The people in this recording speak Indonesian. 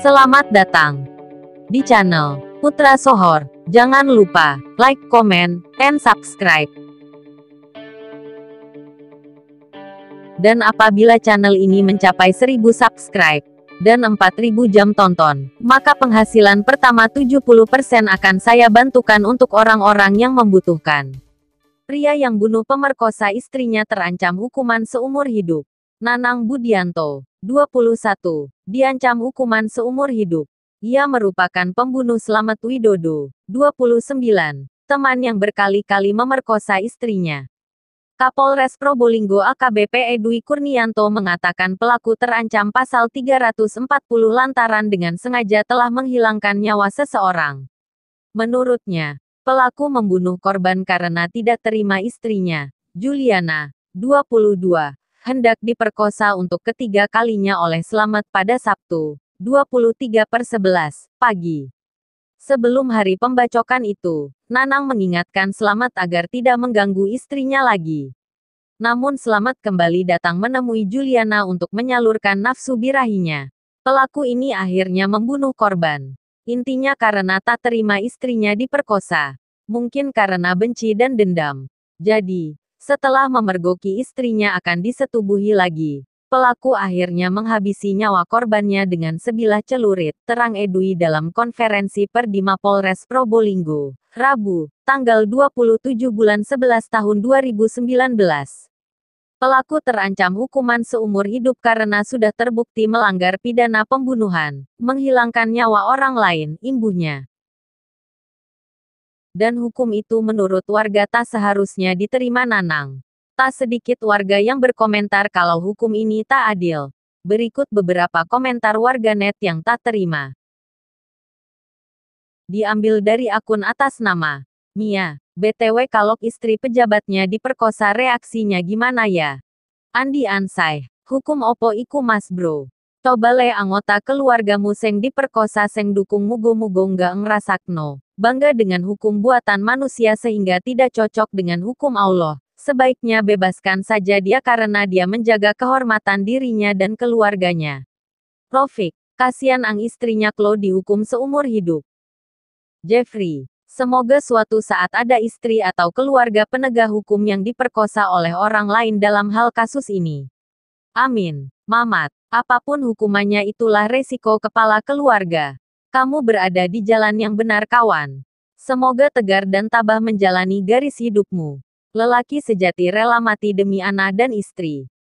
Selamat datang di channel Putra Sohor. Jangan lupa like, comment, and subscribe. Dan apabila channel ini mencapai 1000 subscribe dan 4000 jam tonton, maka penghasilan pertama 70% akan saya bantukan untuk orang-orang yang membutuhkan. Pria yang bunuh pemerkosa istrinya terancam hukuman seumur hidup. Nanang Budianto, 21, diancam hukuman seumur hidup. Ia merupakan pembunuh Slamet Widodo, 29, teman yang berkali-kali memerkosa istrinya. Kapolres Probolinggo AKBP Edwi Kurnianto mengatakan pelaku terancam pasal 340 lantaran dengan sengaja telah menghilangkan nyawa seseorang. Menurutnya, pelaku membunuh korban karena tidak terima istrinya, Juliana, 22, hendak diperkosa untuk ketiga kalinya oleh Selamat pada Sabtu, 23 per 11, pagi. Sebelum hari pembacokan itu, Nanang mengingatkan Selamat agar tidak mengganggu istrinya lagi. Namun Selamat kembali datang menemui Juliana untuk menyalurkan nafsu birahinya. Pelaku ini akhirnya membunuh korban. Intinya karena tak terima istrinya diperkosa. Mungkin karena benci dan dendam. Jadi, setelah memergoki istrinya akan disetubuhi lagi. Pelaku akhirnya menghabisi nyawa korbannya dengan sebilah celurit, terang Edui dalam konferensi Perdima Polres Probolinggo, Rabu, tanggal 27 bulan 11 tahun 2019. Pelaku terancam hukuman seumur hidup karena sudah terbukti melanggar pidana pembunuhan, menghilangkan nyawa orang lain, imbuhnya dan hukum itu menurut warga tak seharusnya diterima Nanang. Tak sedikit warga yang berkomentar kalau hukum ini tak adil. Berikut beberapa komentar warganet yang tak terima. Diambil dari akun atas nama Mia. BTW kalau istri pejabatnya diperkosa reaksinya gimana ya? Andi Ansai. Hukum opo iku mas bro. Tobale anggota keluarga museng diperkosa seng dukung mugo-mugo nggak ngerasakno. Bangga dengan hukum buatan manusia sehingga tidak cocok dengan hukum Allah. Sebaiknya bebaskan saja dia karena dia menjaga kehormatan dirinya dan keluarganya. Rofik, kasihan ang istrinya Klo dihukum seumur hidup. Jeffrey, semoga suatu saat ada istri atau keluarga penegak hukum yang diperkosa oleh orang lain dalam hal kasus ini. Amin. Mamat. Apapun hukumannya itulah resiko kepala keluarga. Kamu berada di jalan yang benar kawan. Semoga tegar dan tabah menjalani garis hidupmu. Lelaki sejati rela mati demi anak dan istri.